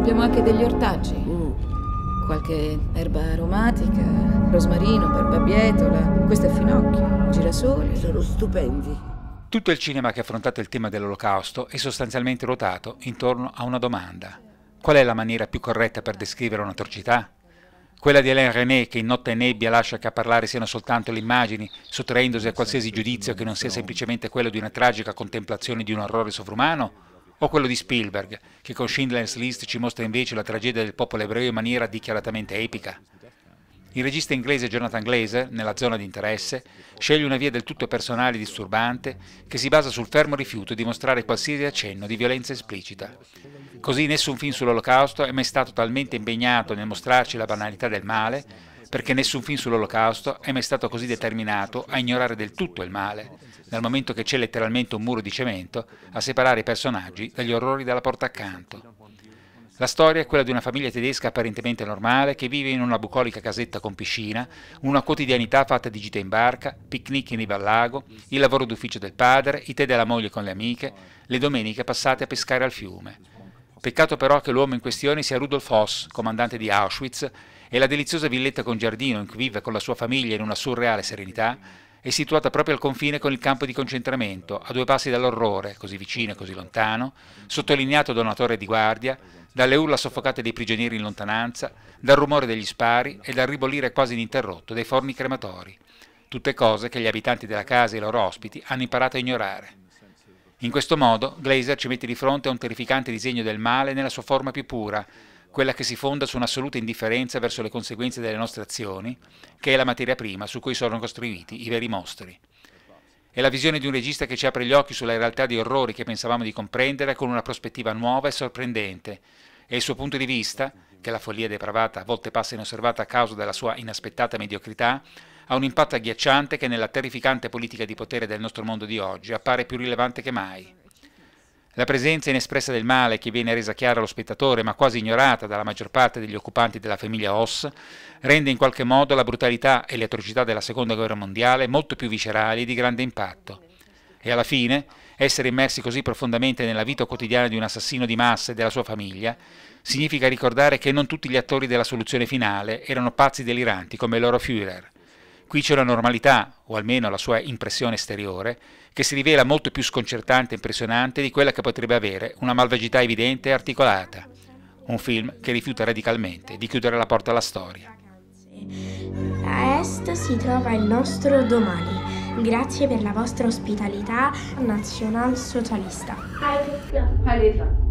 Abbiamo anche degli ortaggi. Uh. Qualche erba aromatica, rosmarino, barbabietola, questo è finocchio, girasoli. Sono stupendi. Tutto il cinema che ha affrontato il tema dell'olocausto è sostanzialmente ruotato intorno a una domanda. Qual è la maniera più corretta per descrivere un'atrocità? Quella di Alain René che in Notte e Nebbia lascia che a parlare siano soltanto le immagini, sottraendosi a qualsiasi giudizio che non sia semplicemente quello di una tragica contemplazione di un orrore sovrumano? o quello di Spielberg, che con Schindler's List ci mostra invece la tragedia del popolo ebreo in maniera dichiaratamente epica. Il regista inglese Jonathan Glazer, nella zona di interesse, sceglie una via del tutto personale e disturbante che si basa sul fermo rifiuto di mostrare qualsiasi accenno di violenza esplicita. Così nessun film sull'Olocausto è mai stato talmente impegnato nel mostrarci la banalità del male perché nessun film sull'olocausto è mai stato così determinato a ignorare del tutto il male, dal momento che c'è letteralmente un muro di cemento a separare i personaggi dagli orrori della porta accanto. La storia è quella di una famiglia tedesca apparentemente normale che vive in una bucolica casetta con piscina, una quotidianità fatta di gite in barca, picnic in riva al lago, il lavoro d'ufficio del padre, i tè della moglie con le amiche, le domeniche passate a pescare al fiume. Peccato però che l'uomo in questione sia Rudolf Hoss, comandante di Auschwitz, e la deliziosa villetta con giardino in cui vive con la sua famiglia in una surreale serenità è situata proprio al confine con il campo di concentramento, a due passi dall'orrore, così vicino e così lontano, sottolineato da una torre di guardia, dalle urla soffocate dei prigionieri in lontananza, dal rumore degli spari e dal ribollire quasi ininterrotto dei forni crematori. Tutte cose che gli abitanti della casa e i loro ospiti hanno imparato a ignorare. In questo modo Glaser ci mette di fronte a un terrificante disegno del male nella sua forma più pura, quella che si fonda su un'assoluta indifferenza verso le conseguenze delle nostre azioni, che è la materia prima su cui sono costruiti i veri mostri. È la visione di un regista che ci apre gli occhi sulla realtà di orrori che pensavamo di comprendere con una prospettiva nuova e sorprendente, e il suo punto di vista, che la follia depravata a volte passa inosservata a causa della sua inaspettata mediocrità, ha un impatto agghiacciante che nella terrificante politica di potere del nostro mondo di oggi appare più rilevante che mai. La presenza inespressa del male, che viene resa chiara allo spettatore ma quasi ignorata dalla maggior parte degli occupanti della famiglia Hoss, rende in qualche modo la brutalità e le atrocità della Seconda Guerra Mondiale molto più viscerali e di grande impatto. E alla fine, essere immersi così profondamente nella vita quotidiana di un assassino di massa e della sua famiglia, significa ricordare che non tutti gli attori della soluzione finale erano pazzi deliranti come il loro Führer Qui c'è una normalità, o almeno la sua impressione esteriore, che si rivela molto più sconcertante e impressionante di quella che potrebbe avere una malvagità evidente e articolata. Un film che rifiuta radicalmente di chiudere la porta alla storia. A est si trova il nostro domani. Grazie per la vostra ospitalità nazionalsocialista. Hai